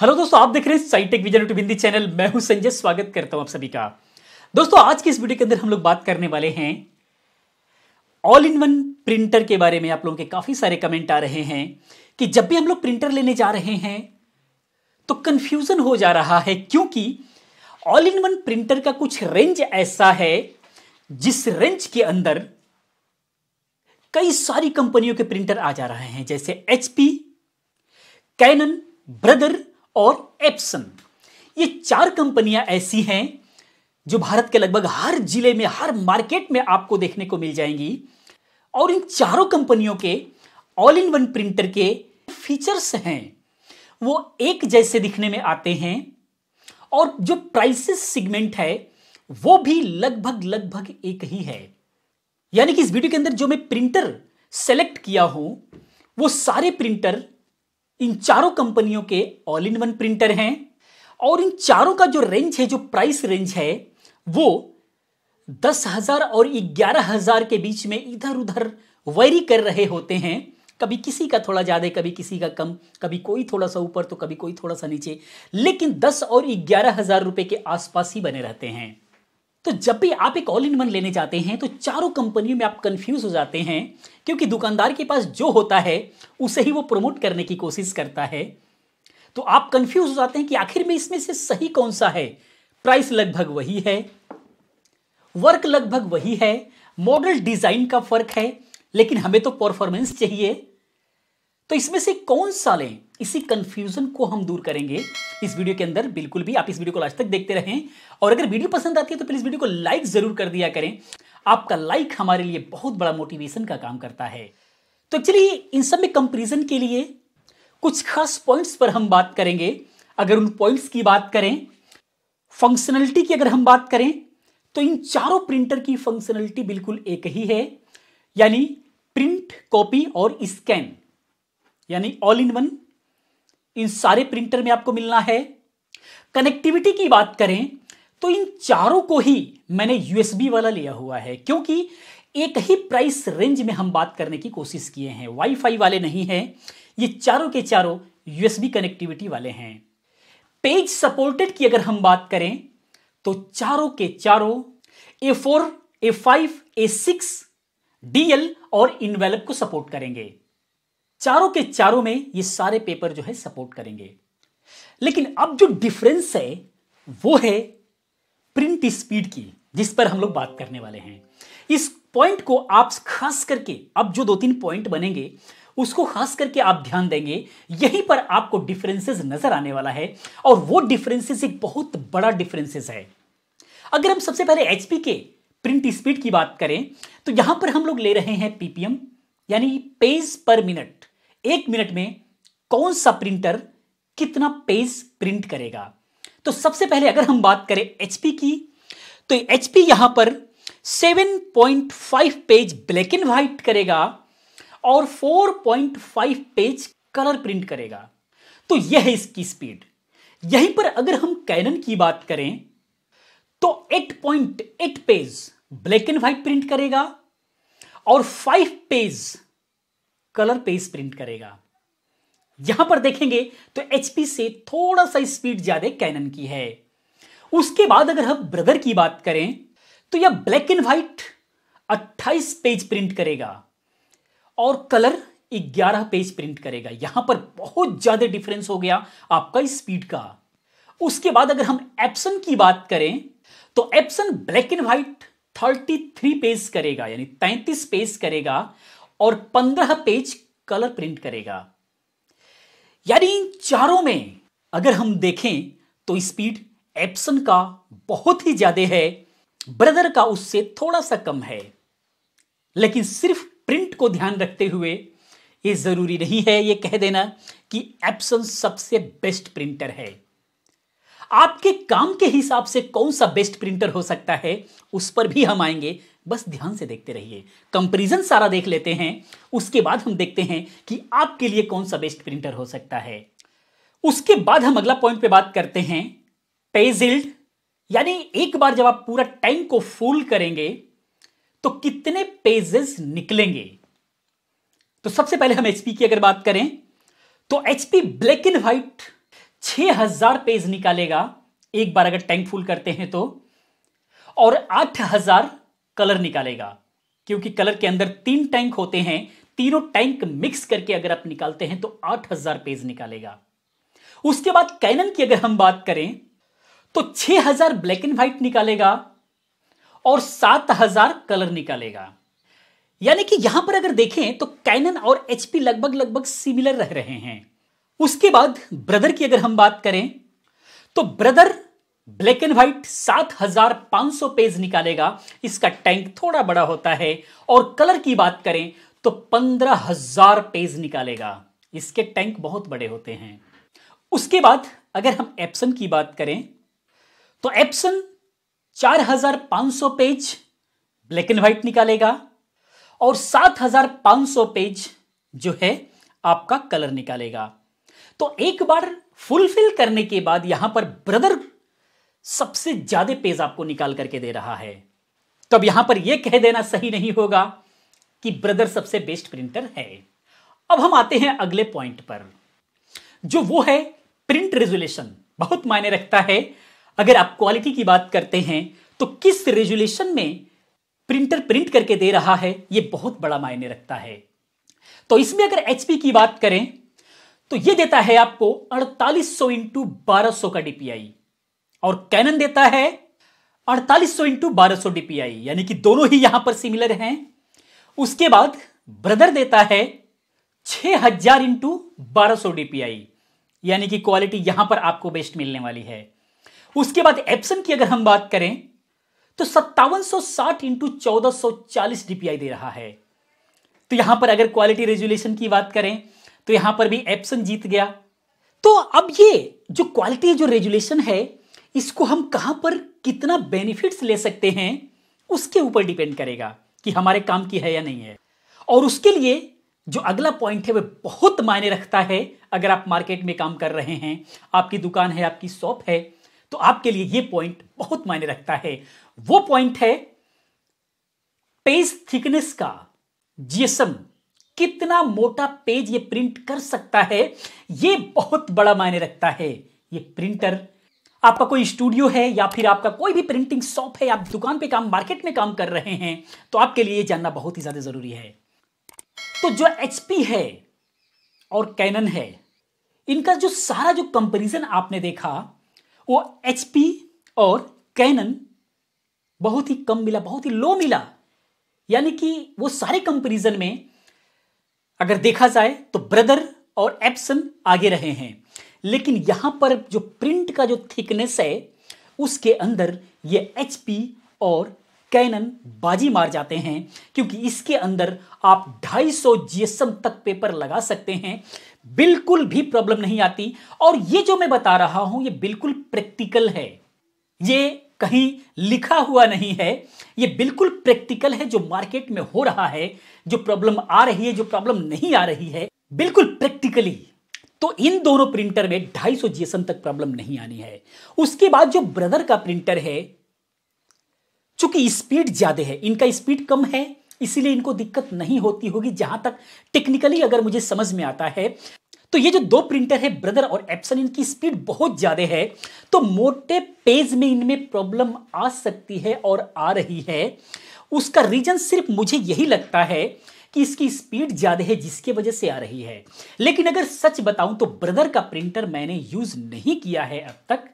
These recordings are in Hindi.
हेलो दोस्तों आप देख रहे हैं SciTech Vision YouTube Hindi channel मैं हूं संजय स्वागत करता हूं आप सभी का दोस्तों आज की इस वीडियो के अंदर हम लोग बात करने वाले हैं ऑल इन वन प्रिंटर के बारे में आप लोगों के काफी सारे कमेंट आ रहे हैं कि जब भी हम लोग प्रिंटर लेने जा रहे हैं तो कंफ्यूजन हो जा रहा है क्योंकि ऑल इन वन प्रिंटर का कुछ रेंज ऐसा है जिस रेंज के अंदर कई सारी कंपनियों के प्रिंटर आ जा रहे हैं जैसे एचपी कैनन ब्रदर और एप्सन ये चार कंपनियां ऐसी हैं जो भारत के लगभग हर जिले में हर मार्केट में आपको देखने को मिल जाएंगी और इन चारों कंपनियों के ऑल इन वन प्रिंटर के फीचर्स हैं वो एक जैसे दिखने में आते हैं और जो प्राइसेस सेगमेंट है वो भी लगभग लगभग एक ही है यानी कि इस वीडियो के अंदर जो मैं प्रिंटर सेलेक्ट किया हूं वो सारे प्रिंटर इन चारों कंपनियों के ऑल इन वन प्रिंटर हैं और इन चारों का जो रेंज है जो प्राइस रेंज है वो दस हजार और ग्यारह हजार के बीच में इधर उधर वैरी कर रहे होते हैं कभी किसी का थोड़ा ज़्यादा कभी किसी का कम कभी कोई थोड़ा सा ऊपर तो कभी कोई थोड़ा सा नीचे लेकिन दस और ग्यारह हजार रुपए के आसपास ही बने रहते हैं तो जब भी आप एक ऑल इन वन लेने जाते हैं तो चारों कंपनियों में आप कंफ्यूज हो जाते हैं क्योंकि दुकानदार के पास जो होता है उसे ही वो प्रमोट करने की कोशिश करता है तो आप कंफ्यूज हो जाते हैं कि आखिर में इसमें से सही कौन सा है प्राइस लगभग वही है वर्क लगभग वही है मॉडल डिजाइन का फर्क है लेकिन हमें तो परफॉर्मेंस चाहिए तो इसमें से कौन सा लें इसी कंफ्यूजन को हम दूर करेंगे इस वीडियो के अंदर बिल्कुल भी आप इस वीडियो को आज तक देखते रहें और अगर वीडियो पसंद आती है तो प्लीज़ वीडियो को लाइक ज़रूर कर दिया करें आपका लाइक हमारे लिए बहुत बड़ा मोटिवेशन का काम करता है तो एक्चुअली इन सब में कंपेरिजन के लिए कुछ खास पॉइंट्स पर हम बात करेंगे अगर उन पॉइंट्स की बात करें फंक्शनलिटी की अगर हम बात करें तो इन चारों प्रिंटर की फंक्शनलिटी बिल्कुल एक ही है यानी प्रिंट कॉपी और स्कैन यानी ऑल इन वन इन सारे प्रिंटर में आपको मिलना है कनेक्टिविटी की बात करें तो इन चारों को ही मैंने यूएसबी वाला लिया हुआ है क्योंकि एक ही प्राइस रेंज में हम बात करने की कोशिश किए हैं वाईफाई वाले नहीं हैं ये चारों के चारों यूएसबी कनेक्टिविटी वाले हैं पेज सपोर्टेड की अगर हम बात करें तो चारों के चारों A four A five A six DL और इनवेलप को सपोर्ट करेंगे चारों के चारों में ये सारे पेपर जो है सपोर्ट करेंगे लेकिन अब जो डिफरेंस है वो है प्रिंट स्पीड की जिस पर हम लोग बात करने वाले हैं इस पॉइंट को आप खास करके अब जो दो तीन पॉइंट बनेंगे उसको खास करके आप ध्यान देंगे यहीं पर आपको डिफरेंसेस नजर आने वाला है और वो डिफरेंसेस एक बहुत बड़ा डिफरेंसेस है अगर हम सबसे पहले एचपी के प्रिंट स्पीड की बात करें तो यहां पर हम लोग ले रहे हैं पीपीएम यानी पेज पर मिनट एक मिनट में कौन सा प्रिंटर कितना पेज प्रिंट करेगा तो सबसे पहले अगर हम बात करें एचपी की तो एचपी यहां पर 7.5 पेज ब्लैक एंड व्हाइट करेगा और 4.5 पेज कलर प्रिंट करेगा तो यह है इसकी स्पीड यहीं पर अगर हम कैनन की बात करें तो 8.8 page black and white print करेगा और 5 पेज कलर पेज प्रिंट करेगा यहां पर देखेंगे तो एचपी से थोड़ा सा स्पीड ज्यादा कैनन की है उसके बाद अगर हम ब्रदर की बात करें तो यह black and white 28 page print करेगा और कलर 11 पेज प्रिंट करेगा यहां पर बहुत ज्यादा डिफरेंस हो गया आपका स्पीड का उसके बाद अगर हम एप्सन की बात करें तो Epson black and white 33 page करेगा यानी 33 पेज करेगा और पंद्रह पेज कलर प्रिंट करेगा यानी इन चारों में अगर हम देखें तो स्पीड एप्सन का बहुत ही ज्यादा है ब्रदर का उससे थोड़ा सा कम है लेकिन सिर्फ प्रिंट को ध्यान रखते हुए ये जरूरी नहीं है ये कह देना कि एप्सन सबसे बेस्ट प्रिंटर है आपके काम के हिसाब से कौन सा बेस्ट प्रिंटर हो सकता है उस पर भी हम आएंगे बस ध्यान से देखते रहिए कंपेरिजन सारा देख लेते हैं उसके बाद हम देखते हैं कि आपके लिए कौन सा बेस्ट प्रिंटर हो सकता है उसके बाद हम अगला पॉइंट पे बात करते हैं पेजिल्ड यानी एक बार जब आप पूरा टैंक को फुल करेंगे तो कितने पेजेस निकलेंगे तो सबसे पहले हम एचपी की अगर बात करें तो HP black and white 6000 page निकालेगा एक बार अगर टैंक फुल करते हैं तो और 8000 कलर निकालेगा क्योंकि कलर के अंदर तीन टैंक होते हैं तीनों टैंक मिक्स करके अगर आप निकालते हैं तो 8000 पेज निकालेगा उसके बाद कैनन की अगर हम बात करें तो 6000 ब्लैक एंड व्हाइट निकालेगा और 7000 कलर निकालेगा यानी कि यहां पर अगर देखें तो कैनन और एचपी लगभग लगभग सिमिलर रह रहे हैं उसके बाद ब्रदर की अगर हम बात करें तो Brother black and white 7,500 page निकालेगा इसका टैंक थोड़ा बड़ा होता है और कलर की बात करें तो 15,000 पेज निकालेगा इसके टैंक बहुत बड़े होते हैं उसके बाद अगर हम एप्सन की बात करें तो Epson 4,500 page black and white निकालेगा और 7,500 पेज जो है आपका कलर निकालेगा तो एक बार फुलफिल करने के बाद यहां पर ब्रदर सबसे ज्यादा पेज आपको निकाल करके दे रहा है तो अब यहां पर यह कह देना सही नहीं होगा कि ब्रदर सबसे बेस्ट प्रिंटर है अब हम आते हैं अगले पॉइंट पर जो वो है प्रिंट रेजुलेशन बहुत मायने रखता है अगर आप क्वालिटी की बात करते हैं तो किस रेजुलेशन में प्रिंटर प्रिंट करके दे रहा है यह बहुत बड़ा मायने रखता है तो इसमें अगर एचपी की बात करें तो यह देता है आपको 4800 सौ इंटू बारह का डीपीआई और कैनन देता है 4800 सौ इंटू बारह डीपीआई यानी कि दोनों ही यहां पर सिमिलर हैं उसके बाद ब्रदर देता है 6000 हजार इंटू बारह डीपीआई यानी कि क्वालिटी यहां पर आपको बेस्ट मिलने वाली है उसके बाद एप्सन की अगर हम बात करें तो सत्तावन सौ साठ इंटू चौदह डीपीआई दे रहा है तो यहां पर अगर क्वालिटी रेजुलेशन की बात करें तो यहां पर भी एप्सन जीत गया तो अब ये जो क्वालिटी जो रेजुलेशन है इसको हम कहां पर कितना बेनिफिट्स ले सकते हैं उसके ऊपर डिपेंड करेगा कि हमारे काम की है या नहीं है और उसके लिए जो अगला पॉइंट है वह बहुत मायने रखता है अगर आप मार्केट में काम कर रहे हैं आपकी दुकान है आपकी शॉप है तो आपके लिए यह पॉइंट बहुत मायने रखता है वो पॉइंट है पेज थिकनेस का जीएसएम कितना मोटा पेज ये प्रिंट कर सकता है ये बहुत बड़ा मायने रखता है ये प्रिंटर आपका कोई स्टूडियो है या फिर आपका कोई भी प्रिंटिंग शॉप है आप दुकान पे काम मार्केट में काम कर रहे हैं तो आपके लिए जानना बहुत ही ज़्यादा ज़रूरी है तो जो एचपी है और कैनन है इनका जो सारा जो कंपेरिजन आपने देखा वो एचपी और कैनन बहुत ही कम मिला बहुत ही लो मिला यानी कि वो सारे कंपेरिजन में अगर देखा जाए तो ब्रदर और एप्सन आगे रहे हैं लेकिन यहां पर जो प्रिंट का जो थिकनेस है उसके अंदर ये एच और कैनन बाजी मार जाते हैं क्योंकि इसके अंदर आप 250 जीएसएम तक पेपर लगा सकते हैं बिल्कुल भी प्रॉब्लम नहीं आती और ये जो मैं बता रहा हूं ये बिल्कुल प्रैक्टिकल है ये कहीं लिखा हुआ नहीं है ये बिल्कुल प्रैक्टिकल है जो मार्केट में हो रहा है जो प्रॉब्लम आ रही है जो प्रॉब्लम नहीं आ रही है बिल्कुल प्रैक्टिकली तो इन दोनों प्रिंटर में 250 जीएसएम तक प्रॉब्लम नहीं आनी है उसके बाद जो ब्रदर का प्रिंटर है चूंकि स्पीड ज्यादा है इनका स्पीड कम है इसीलिए इनको दिक्कत नहीं होती होगी जहां तक टेक्निकली अगर मुझे समझ में आता है तो ये जो दो प्रिंटर है ब्रदर और एप्सन इनकी स्पीड बहुत ज़्यादा है तो मोटे पेज में इनमें प्रॉब्लम आ सकती है और आ रही है उसका रीजन सिर्फ मुझे यही लगता है कि इसकी स्पीड ज़्यादा है जिसके वजह से आ रही है लेकिन अगर सच बताऊं तो ब्रदर का प्रिंटर मैंने यूज़ नहीं किया है अब तक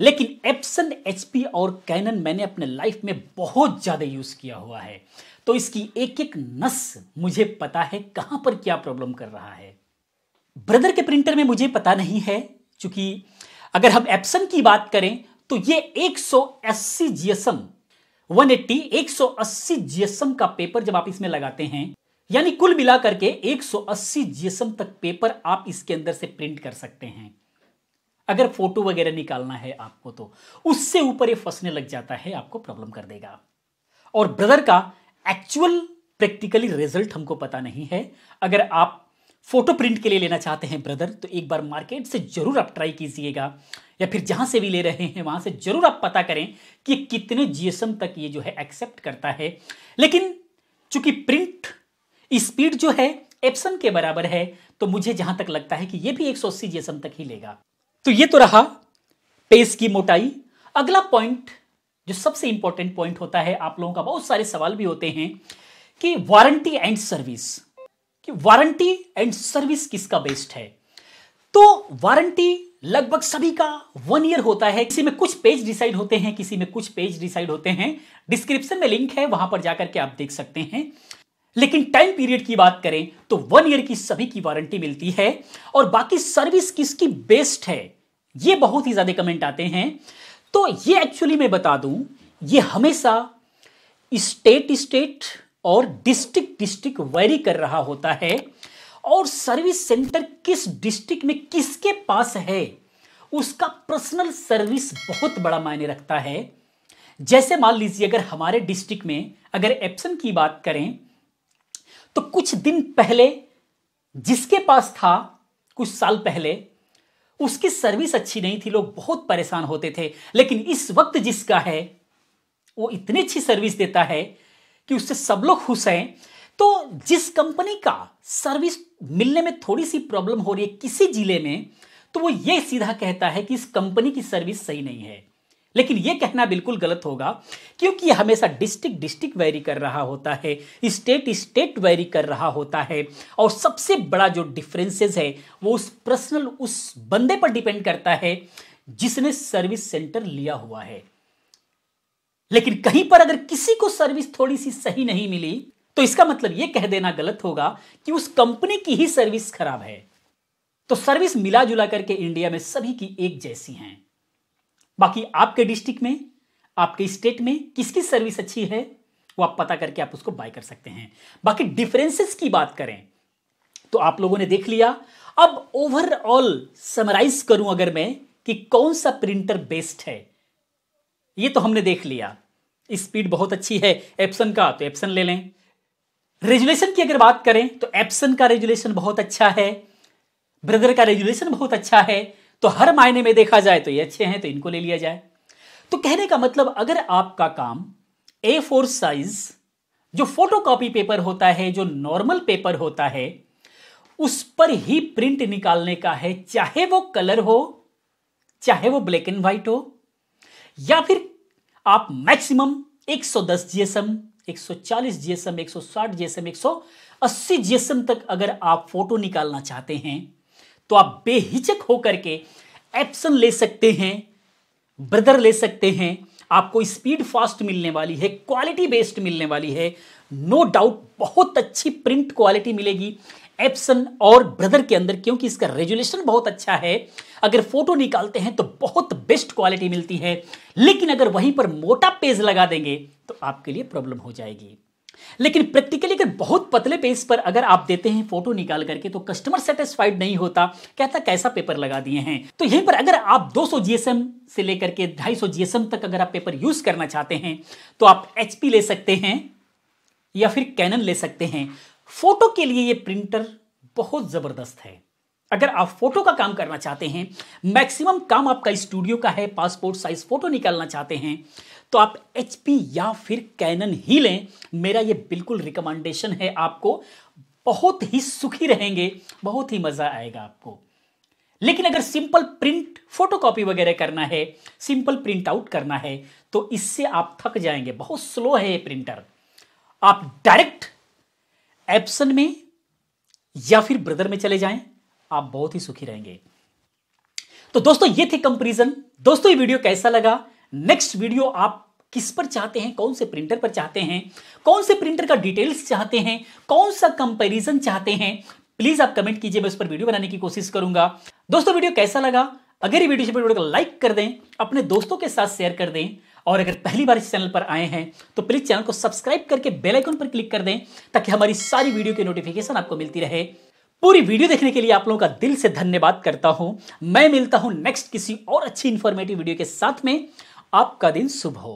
लेकिन एप्सन एचपी और कैनन मैंने अपने लाइफ में बहुत ज़्यादा यूज़ किया हुआ है तो इसकी एक एक नस मुझे पता है कहां पर क्या प्रॉब्लम कर रहा है ब्रदर के प्रिंटर में मुझे पता नहीं है चूंकि अगर हम एप्सन की बात करें तो ये 180 जीएसएम एक सौ अस्सी जीएसएम का पेपर जब आप इसमें लगाते हैं यानी कुल मिला करके अस्सी जीएसएम तक पेपर आप इसके अंदर से प्रिंट कर सकते हैं अगर फोटो वगैरह निकालना है आपको तो उससे ऊपर ये फंसने लग जाता है आपको प्रॉब्लम कर देगा और ब्रदर का एक्चुअल प्रैक्टिकली रिजल्ट हमको पता नहीं है अगर आप फोटो प्रिंट के लिए लेना चाहते हैं ब्रदर तो एक बार मार्केट से जरूर आप ट्राई कीजिएगा या फिर जहां से भी ले रहे हैं वहां से ज़रूर आप पता करें कि कितने जीएसएम तक ये जो है एक्सेप्ट करता है लेकिन चूंकि प्रिंट स्पीड जो है एप्सन के बराबर है तो मुझे जहां तक लगता है कि यह भी एक सौ अस्सी जीएसएम तक ही लेगा तो ये तो रहा पेज की मोटाई अगला पॉइंट जो सबसे इंपॉर्टेंट पॉइंट होता है आप लोगों का बहुत सारे सवाल भी होते हैं कि वारंटी एंड सर्विस कि वारंटी एंड सर्विस किसका बेस्ट है तो वारंटी लगभग सभी का वन ईयर होता है किसी में कुछ पेज डिसाइड होते हैं किसी में कुछ पेज डिसाइड होते हैं डिस्क्रिप्शन में लिंक है वहां पर जाकर के आप देख सकते हैं लेकिन टाइम पीरियड की बात करें तो वन ईयर की सभी की वारंटी मिलती है और बाकी सर्विस किसकी बेस्ट है ये बहुत ही ज्यादा कमेंट आते हैं तो ये एक्चुअली मैं बता दूं ये हमेशा स्टेट स्टेट और डिस्ट्रिक्ट डिस्ट्रिक्ट वेरी कर रहा होता है और सर्विस सेंटर किस डिस्ट्रिक्ट में किसके पास है उसका पर्सनल सर्विस बहुत बड़ा मायने रखता है जैसे मान लीजिए अगर हमारे डिस्ट्रिक्ट में अगर एप्सन की बात करें तो कुछ दिन पहले जिसके पास था कुछ साल पहले उसकी सर्विस अच्छी नहीं थी लोग बहुत परेशान होते थे लेकिन इस वक्त जिसका है वो इतनी अच्छी सर्विस देता है कि उससे सब लोग खुश हैं तो जिस कंपनी का सर्विस मिलने में थोड़ी सी प्रॉब्लम हो रही है किसी जिले में तो वो ये सीधा कहता है कि इस कंपनी की सर्विस सही नहीं है लेकिन ये कहना बिल्कुल गलत होगा क्योंकि हमेशा डिस्ट्रिक्ट डिस्ट्रिक्ट वैरी कर रहा होता है स्टेट स्टेट वैरी कर रहा होता है और सबसे बड़ा जो डिफरेंसेस है वो उस पर्सनल उस बंदे पर डिपेंड करता है जिसने सर्विस सेंटर लिया हुआ है लेकिन कहीं पर अगर किसी को सर्विस थोड़ी सी सही नहीं मिली तो इसका मतलब यह कह देना गलत होगा कि उस कंपनी की ही सर्विस खराब है तो सर्विस मिला जुला करके इंडिया में सभी की एक जैसी हैं बाकी आपके डिस्ट्रिक्ट में आपके स्टेट में किसकी सर्विस अच्छी है वो आप पता करके आप उसको बाय कर सकते हैं बाकी डिफरेंसेस की बात करें तो आप लोगों ने देख लिया अब ओवरऑल समराइज करूं अगर मैं कि कौन सा प्रिंटर बेस्ट है ये तो हमने देख लिया स्पीड बहुत अच्छी है एप्सन का तो एप्सन ले लें रेजुलेशन की अगर बात करें तो एप्सन का रेजुलेशन बहुत अच्छा है ब्रदर का रेजुलेशन बहुत अच्छा है तो हर मायने में देखा जाए तो ये अच्छे हैं तो इनको ले लिया जाए तो कहने का मतलब अगर आपका काम ए फोर साइज जो फोटोकॉपी पेपर होता है जो नॉर्मल पेपर होता है उस पर ही प्रिंट निकालने का है चाहे वो कलर हो चाहे वो ब्लैक एंड व्हाइट हो या फिर आप maximum 110 GSM 140 GSM 160 GSM 180 GSM तक अगर आप फोटो निकालना चाहते हैं तो आप बेहिचक होकर के एप्सन ले सकते हैं ब्रदर ले सकते हैं आपको स्पीड फास्ट मिलने वाली है क्वालिटी बेस्ड मिलने वाली है नो no डाउट बहुत अच्छी प्रिंट क्वालिटी मिलेगी एप्सन और ब्रदर के अंदर क्योंकि इसका रेजुलेशन बहुत अच्छा है अगर फोटो निकालते हैं तो बहुत बेस्ट क्वालिटी मिलती है लेकिन अगर वहीं पर मोटा पेज लगा देंगे तो आपके लिए प्रॉब्लम हो जाएगी लेकिन प्रैक्टिकली अगर बहुत पतले पेज पर अगर आप देते हैं फोटो निकाल करके तो कस्टमर सेटिस्फाइड नहीं होता कहता कैसा पेपर लगा दिए हैं तो यहीं पर अगर आप 200 जीएसएम से लेकर के 250 जीएसएम तक अगर आप पेपर यूज करना चाहते हैं तो आप एचपी ले सकते हैं या फिर कैनन ले सकते हैं फोटो के लिए ये प्रिंटर बहुत ज़बरदस्त है अगर आप फोटो का काम करना चाहते हैं मैक्सिमम काम आपका स्टूडियो का है पासपोर्ट साइज फोटो निकालना चाहते हैं तो आप एच या फिर कैनन ही लें मेरा ये बिल्कुल रिकमेंडेशन है आपको बहुत ही सुखी रहेंगे बहुत ही मज़ा आएगा आपको लेकिन अगर सिंपल प्रिंट फोटोकॉपी वगैरह करना है सिंपल प्रिंट आउट करना है तो इससे आप थक जाएंगे बहुत स्लो है ये प्रिंटर आप डायरेक्ट एप्सन में या फिर ब्रदर में चले जाएं आप बहुत ही सुखी रहेंगे तो दोस्तों ये थे कंपेरिजन दोस्तों ये वीडियो कैसा लगा नेक्स्ट वीडियो आप किस पर चाहते हैं कौन से प्रिंटर पर चाहते हैं कौन से प्रिंटर का डिटेल्स चाहते हैं कौन सा कंपैरिजन चाहते हैं प्लीज आप कमेंट कीजिए मैं उस पर वीडियो बनाने की कोशिश करूंगा दोस्तों वीडियो कैसा लगा अगर ये वीडियो से वीडियो को लाइक कर दें अपने दोस्तों के साथ शेयर कर दें और अगर पहली बार इस चैनल पर आए हैं तो प्लीज़ चैनल को सब्सक्राइब करके बेल आइकन पर क्लिक कर दें ताकि हमारी सारी वीडियो की नोटिफिकेशन आपको मिलती रहे पूरी वीडियो देखने के लिए आप लोगों का दिल से धन्यवाद करता हूं मैं मिलता हूं नेक्स्ट किसी और अच्छी इंफॉर्मेटिव वीडियो के साथ में आपका दिन शुभ हो